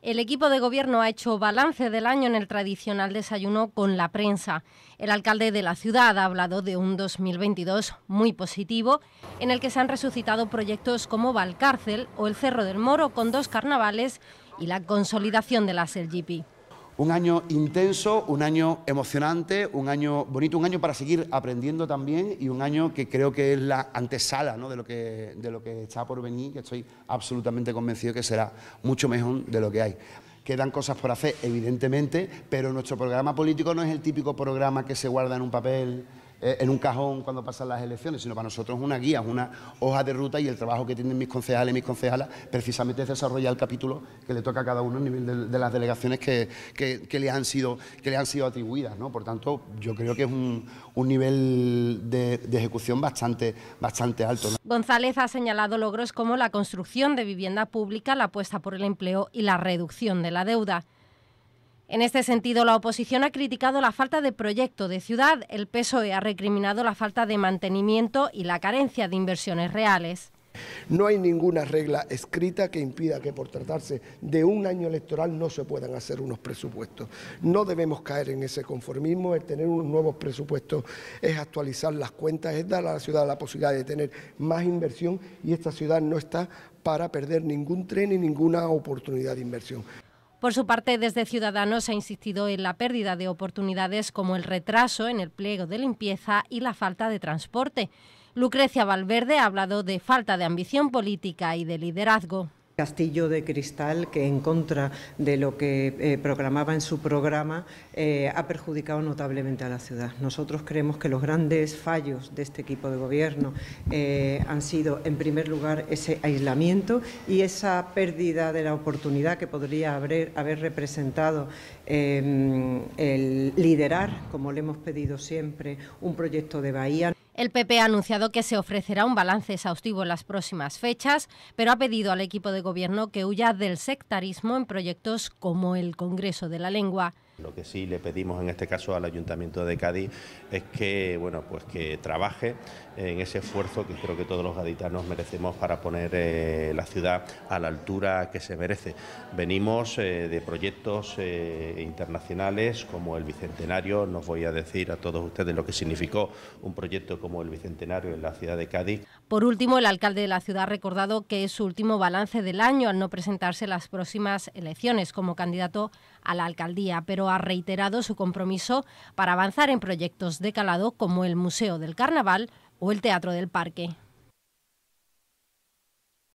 El equipo de gobierno ha hecho balance del año en el tradicional desayuno con la prensa. El alcalde de la ciudad ha hablado de un 2022 muy positivo, en el que se han resucitado proyectos como Valcárcel o el Cerro del Moro con dos carnavales y la consolidación de la LGP. Un año intenso, un año emocionante, un año bonito, un año para seguir aprendiendo también y un año que creo que es la antesala de, lo que, de lo que está por venir, que estoy absolutamente convencido que será mucho mejor de lo que hay quedan cosas por hacer, evidentemente, pero nuestro programa político no es el típico programa que se guarda en un papel eh, en un cajón cuando pasan las elecciones, sino para nosotros es una guía, es una hoja de ruta y el trabajo que tienen mis concejales y mis concejalas precisamente es desarrollar el capítulo que le toca a cada uno a nivel de, las delegaciones que, que, han sido, atribuidas. ¿no? Por tanto, yo creo que es un, nivel de, ejecución bastante, bastante alto. González ha señalado logros como la construcción de vivienda pública, la apuesta por el empleo y la reducción de la deuda. En este sentido, la oposición ha criticado la falta de proyecto de ciudad, el PSOE ha recriminado la falta de mantenimiento y la carencia de inversiones reales. No hay ninguna regla escrita que impida que por tratarse de un año electoral no se puedan hacer unos presupuestos. No debemos caer en ese conformismo, el tener unos nuevos presupuestos es actualizar las cuentas, es dar a la ciudad la posibilidad de tener más inversión y esta ciudad no está para perder ningún tren ni ninguna oportunidad de inversión. Por su parte, desde Ciudadanos ha insistido en la pérdida de oportunidades como el retraso en el pliego de limpieza y la falta de transporte. Lucrecia Valverde ha hablado de falta de ambición política y de liderazgo castillo de cristal que en contra de lo que eh, programaba en su programa eh, ha perjudicado notablemente a la ciudad. Nosotros creemos que los grandes fallos de este equipo de gobierno eh, han sido, en primer lugar, ese aislamiento y esa pérdida de la oportunidad que podría haber, haber representado em, el liderar, como le hemos pedido siempre, un proyecto de Bahía. El PP ha anunciado que se ofrecerá un balance exhaustivo en las próximas fechas, pero ha pedido al equipo de gobierno que huya del sectarismo en proyectos como el Congreso de la Lengua. Lo que sí le pedimos en este caso al Ayuntamiento de Cádiz es que, bueno, pues que trabaje en ese esfuerzo que creo que todos los gaditanos merecemos para poner eh, la ciudad a la altura que se merece. Venimos eh, de proyectos eh, internacionales como el Bicentenario, nos voy a decir a todos ustedes lo que significó un proyecto como el Bicentenario en la ciudad de Cádiz. Por último, el alcalde de la ciudad ha recordado que es su último balance del año al no presentarse las próximas elecciones como candidato a la alcaldía, pero ha reiterado su compromiso para avanzar en proyectos de calado como el Museo del Carnaval o el Teatro del Parque.